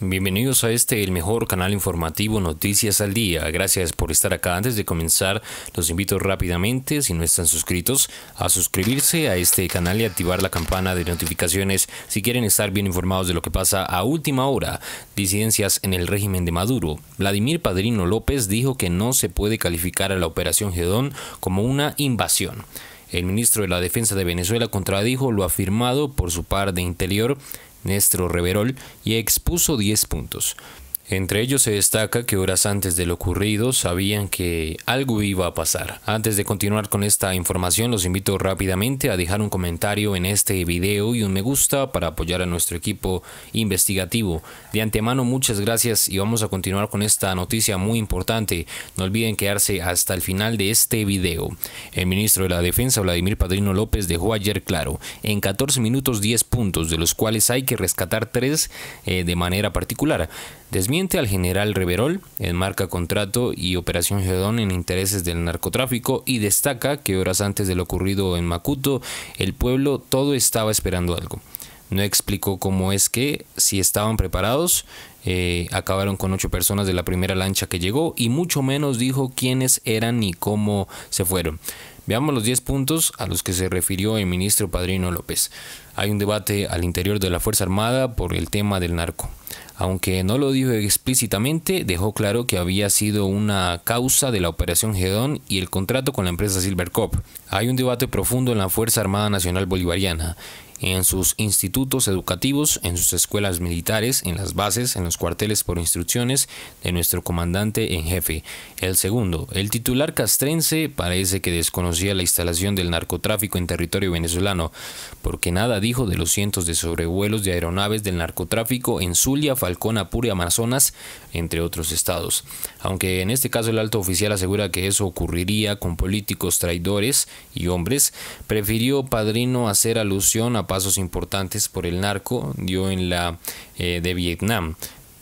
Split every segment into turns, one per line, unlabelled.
Bienvenidos a este, el mejor canal informativo Noticias al Día. Gracias por estar acá. Antes de comenzar, los invito rápidamente, si no están suscritos, a suscribirse a este canal y activar la campana de notificaciones si quieren estar bien informados de lo que pasa a última hora. Disidencias en el régimen de Maduro. Vladimir Padrino López dijo que no se puede calificar a la Operación Gedón como una invasión. El ministro de la Defensa de Venezuela contradijo lo afirmado por su par de Interior Néstor Reverol y expuso 10 puntos. Entre ellos se destaca que horas antes de lo ocurrido sabían que algo iba a pasar. Antes de continuar con esta información, los invito rápidamente a dejar un comentario en este video y un me gusta para apoyar a nuestro equipo investigativo. De antemano, muchas gracias y vamos a continuar con esta noticia muy importante. No olviden quedarse hasta el final de este video. El ministro de la Defensa, Vladimir Padrino López, dejó ayer claro, en 14 minutos 10 puntos, de los cuales hay que rescatar 3 eh, de manera particular al general Reverol, enmarca contrato y Operación Gedón en intereses del narcotráfico y destaca que horas antes de lo ocurrido en Macuto, el pueblo todo estaba esperando algo. No explicó cómo es que, si estaban preparados, eh, acabaron con ocho personas de la primera lancha que llegó y mucho menos dijo quiénes eran ni cómo se fueron. Veamos los 10 puntos a los que se refirió el ministro Padrino López. Hay un debate al interior de la Fuerza Armada por el tema del narco. Aunque no lo dijo explícitamente, dejó claro que había sido una causa de la Operación Gedón y el contrato con la empresa Silvercop. Hay un debate profundo en la Fuerza Armada Nacional Bolivariana, en sus institutos educativos, en sus escuelas militares, en las bases, en los cuarteles por instrucciones de nuestro comandante en jefe. El segundo, el titular castrense parece que desconocía la instalación del narcotráfico en territorio venezolano, porque nada dijo de los cientos de sobrevuelos de aeronaves del narcotráfico en Zulia, Falcón, Apure, Amazonas, entre otros estados. Aunque en este caso el alto oficial asegura que eso ocurriría con políticos traidores, y hombres, prefirió Padrino hacer alusión a pasos importantes por el narco dio en la eh, de Vietnam,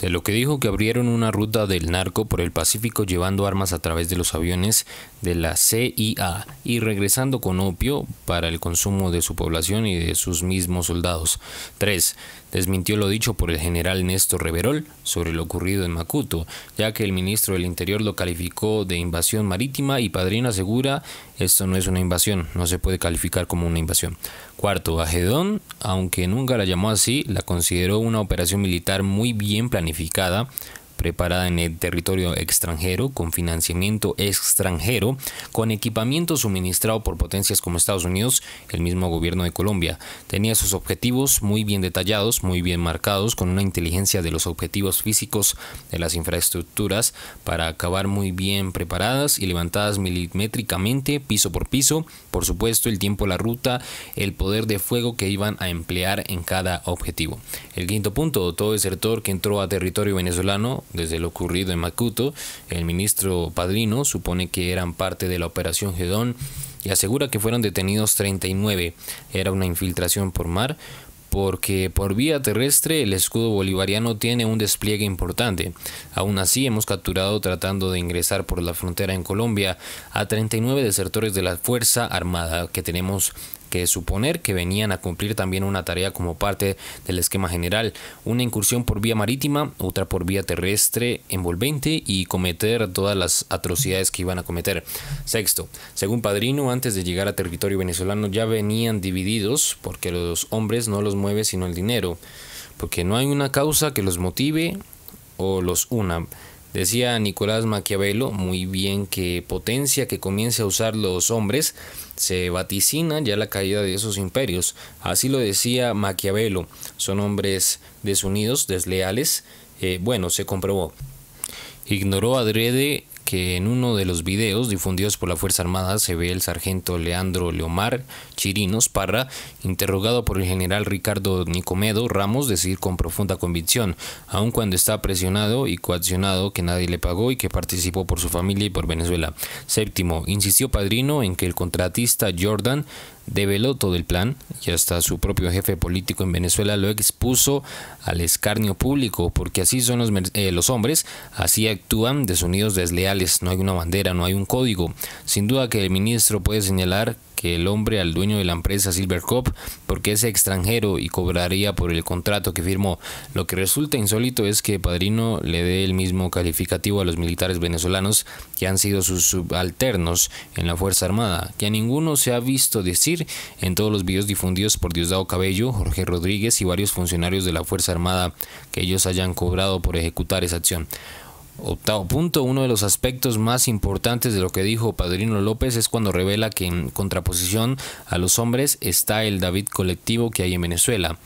de lo que dijo que abrieron una ruta del narco por el Pacífico llevando armas a través de los aviones de la CIA y regresando con opio para el consumo de su población y de sus mismos soldados. 3 desmintió lo dicho por el general Néstor Reverol sobre lo ocurrido en Macuto, ya que el ministro del Interior lo calificó de invasión marítima y Padrín asegura esto no es una invasión, no se puede calificar como una invasión. Cuarto, Ajedón, aunque nunca la llamó así, la consideró una operación militar muy bien planificada, preparada en el territorio extranjero, con financiamiento extranjero, con equipamiento suministrado por potencias como Estados Unidos, el mismo gobierno de Colombia. Tenía sus objetivos muy bien detallados, muy bien marcados, con una inteligencia de los objetivos físicos de las infraestructuras para acabar muy bien preparadas y levantadas milimétricamente, piso por piso, por supuesto el tiempo, la ruta, el poder de fuego que iban a emplear en cada objetivo. El quinto punto, todo desertor que entró a territorio venezolano desde lo ocurrido en Makuto, el ministro Padrino supone que eran parte de la operación Gedón y asegura que fueron detenidos 39. Era una infiltración por mar porque por vía terrestre el escudo bolivariano tiene un despliegue importante. Aún así hemos capturado tratando de ingresar por la frontera en Colombia a 39 desertores de la Fuerza Armada que tenemos que suponer que venían a cumplir también una tarea como parte del esquema general, una incursión por vía marítima, otra por vía terrestre envolvente y cometer todas las atrocidades que iban a cometer. Sexto, según Padrino, antes de llegar a territorio venezolano ya venían divididos porque los hombres no los mueve sino el dinero, porque no hay una causa que los motive o los una. Decía Nicolás Maquiavelo muy bien que potencia que comience a usar los hombres se vaticina ya la caída de esos imperios. Así lo decía Maquiavelo. Son hombres desunidos, desleales. Eh, bueno, se comprobó. Ignoró adrede que en uno de los videos difundidos por la Fuerza Armada se ve el sargento Leandro Leomar Chirinos Parra interrogado por el general Ricardo Nicomedo Ramos decir con profunda convicción, aun cuando está presionado y coaccionado que nadie le pagó y que participó por su familia y por Venezuela. Séptimo, insistió Padrino en que el contratista Jordan develó todo el plan y hasta su propio jefe político en Venezuela lo expuso al escarnio público, porque así son eh, los, hombres, así actúan desunidos desleales, no hay una bandera, no hay un código. Sin duda que el ministro puede señalar que el hombre al dueño de la empresa Cop porque es extranjero y cobraría por el contrato que firmó. Lo que resulta insólito es que Padrino le dé el mismo calificativo a los militares venezolanos que han sido sus subalternos en la Fuerza Armada, que a ninguno se ha visto decir en todos los videos difundidos por Diosdado Cabello, Jorge Rodríguez y varios funcionarios de la Fuerza Armada que ellos hayan cobrado por ejecutar esa acción. Octavo punto, uno de los aspectos más importantes de lo que dijo Padrino López es cuando revela que en contraposición a los hombres está el David colectivo que hay en Venezuela,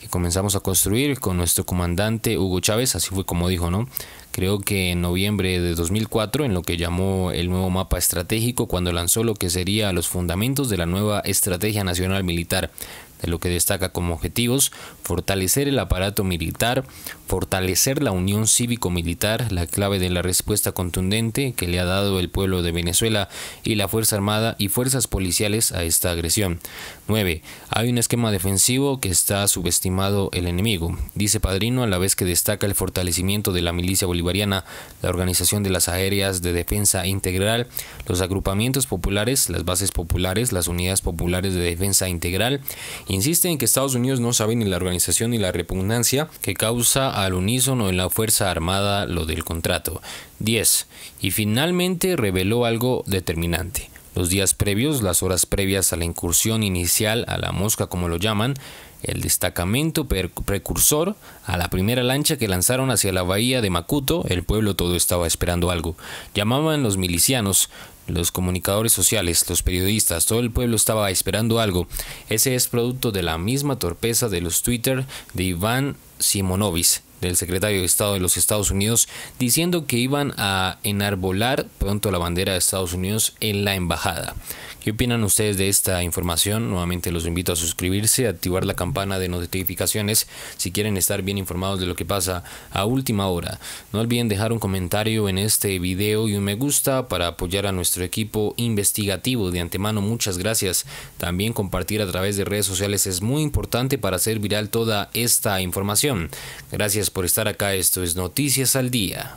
que comenzamos a construir con nuestro comandante Hugo Chávez, así fue como dijo, ¿no? creo que en noviembre de 2004, en lo que llamó el nuevo mapa estratégico, cuando lanzó lo que sería los fundamentos de la nueva Estrategia Nacional Militar, de lo que destaca como objetivos fortalecer el aparato militar, fortalecer la unión cívico-militar, la clave de la respuesta contundente que le ha dado el pueblo de Venezuela y la Fuerza Armada y fuerzas policiales a esta agresión. 9. Hay un esquema defensivo que está subestimado el enemigo, dice Padrino a la vez que destaca el fortalecimiento de la milicia bolivariana, la organización de las aéreas de defensa integral, los agrupamientos populares, las bases populares, las unidades populares de defensa integral, Insiste en que Estados Unidos no sabe ni la organización ni la repugnancia que causa al unísono en la Fuerza Armada lo del contrato. 10. Y finalmente reveló algo determinante. Los días previos, las horas previas a la incursión inicial, a la mosca como lo llaman, el destacamento precursor a la primera lancha que lanzaron hacia la bahía de Makuto, el pueblo todo estaba esperando algo. Llamaban los milicianos, los comunicadores sociales, los periodistas, todo el pueblo estaba esperando algo. Ese es producto de la misma torpeza de los Twitter de Iván Simonovic, del secretario de Estado de los Estados Unidos diciendo que iban a enarbolar pronto la bandera de Estados Unidos en la embajada. ¿Qué opinan ustedes de esta información? Nuevamente los invito a suscribirse, activar la campana de notificaciones si quieren estar bien informados de lo que pasa a última hora. No olviden dejar un comentario en este video y un me gusta para apoyar a nuestro equipo investigativo. De antemano muchas gracias. También compartir a través de redes sociales es muy importante para hacer viral toda esta información. Gracias por estar acá. Esto es Noticias al Día.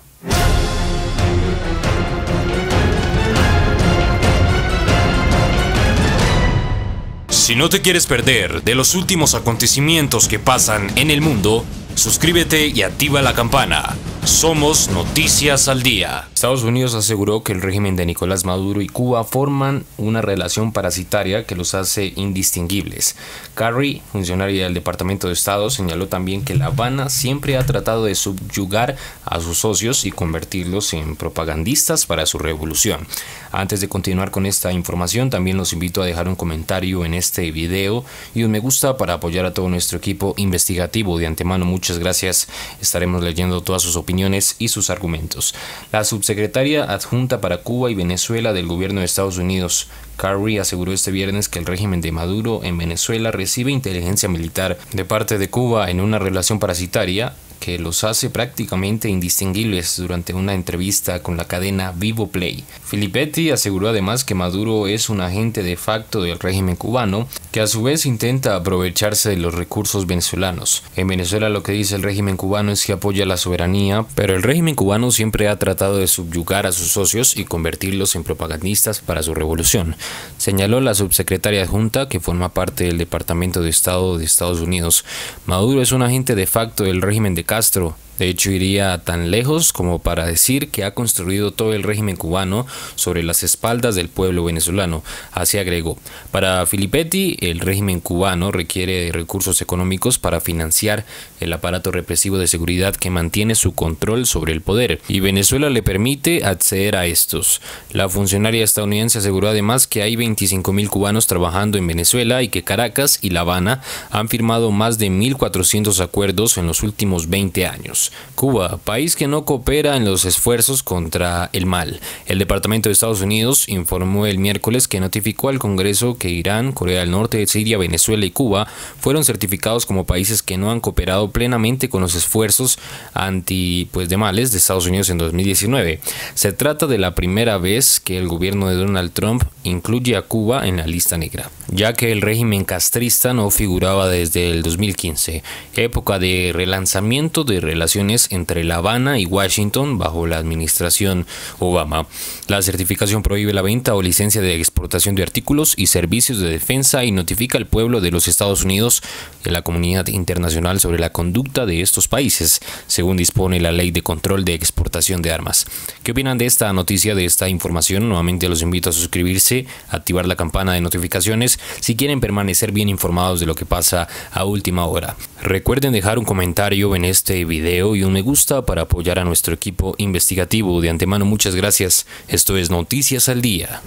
Si no te quieres perder de los últimos acontecimientos que pasan en el mundo, Suscríbete y activa la campana. Somos Noticias al Día. Estados Unidos aseguró que el régimen de Nicolás Maduro y Cuba forman una relación parasitaria que los hace indistinguibles. Carrie, funcionaria del Departamento de Estado, señaló también que La Habana siempre ha tratado de subyugar a sus socios y convertirlos en propagandistas para su revolución. Antes de continuar con esta información, también los invito a dejar un comentario en este video y un me gusta para apoyar a todo nuestro equipo investigativo. De antemano, Muchas gracias. Estaremos leyendo todas sus opiniones y sus argumentos. La subsecretaria adjunta para Cuba y Venezuela del gobierno de Estados Unidos, Carrie aseguró este viernes que el régimen de Maduro en Venezuela recibe inteligencia militar de parte de Cuba en una relación parasitaria que los hace prácticamente indistinguibles durante una entrevista con la cadena Vivo Play. Filippetti aseguró además que Maduro es un agente de facto del régimen cubano que a su vez intenta aprovecharse de los recursos venezolanos. En Venezuela lo que dice el régimen cubano es que apoya la soberanía, pero el régimen cubano siempre ha tratado de subyugar a sus socios y convertirlos en propagandistas para su revolución, señaló la subsecretaria adjunta que forma parte del Departamento de Estado de Estados Unidos. Maduro es un agente de facto del régimen de Castro De hecho, iría tan lejos como para decir que ha construido todo el régimen cubano sobre las espaldas del pueblo venezolano. Así agregó, para Filippetti, el régimen cubano requiere recursos económicos para financiar el aparato represivo de seguridad que mantiene su control sobre el poder, y Venezuela le permite acceder a estos. La funcionaria estadounidense aseguró además que hay 25.000 cubanos trabajando en Venezuela y que Caracas y La Habana han firmado más de 1.400 acuerdos en los últimos 20 años. Cuba, país que no coopera en los esfuerzos contra el mal. El Departamento de Estados Unidos informó el miércoles que notificó al Congreso que Irán, Corea del Norte, Siria, Venezuela y Cuba fueron certificados como países que no han cooperado plenamente con los esfuerzos anti pues, de males de Estados Unidos en 2019. Se trata de la primera vez que el gobierno de Donald Trump incluye a Cuba en la lista negra ya que el régimen castrista no figuraba desde el 2015, época de relanzamiento de relaciones entre La Habana y Washington bajo la administración Obama. La certificación prohíbe la venta o licencia de exportación de artículos y servicios de defensa y notifica al pueblo de los Estados Unidos y la comunidad internacional sobre la conducta de estos países, según dispone la ley de control de exportación de armas. ¿Qué opinan de esta noticia, de esta información? Nuevamente los invito a suscribirse, activar la campana de notificaciones si quieren permanecer bien informados de lo que pasa a última hora. Recuerden dejar un comentario en este video y un me gusta para apoyar a nuestro equipo investigativo. De antemano muchas gracias. Esto es Noticias al Día.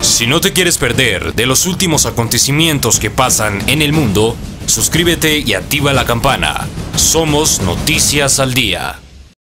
Si no te quieres perder de los últimos acontecimientos que pasan en el mundo, suscríbete y activa la campana. Somos Noticias al Día.